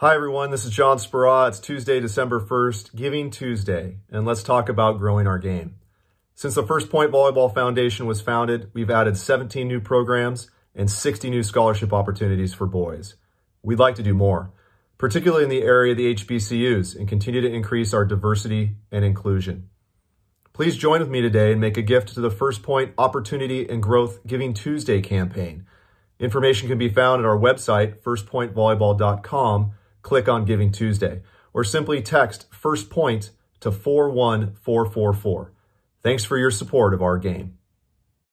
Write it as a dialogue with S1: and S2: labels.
S1: Hi, everyone. This is John Sparrow. It's Tuesday, December 1st, Giving Tuesday, and let's talk about growing our game. Since the First Point Volleyball Foundation was founded, we've added 17 new programs and 60 new scholarship opportunities for boys. We'd like to do more, particularly in the area of the HBCUs, and continue to increase our diversity and inclusion. Please join with me today and make a gift to the First Point Opportunity and Growth Giving Tuesday campaign. Information can be found at our website, firstpointvolleyball.com, click on Giving Tuesday, or simply text First Point to 41444. Thanks for your support of our game.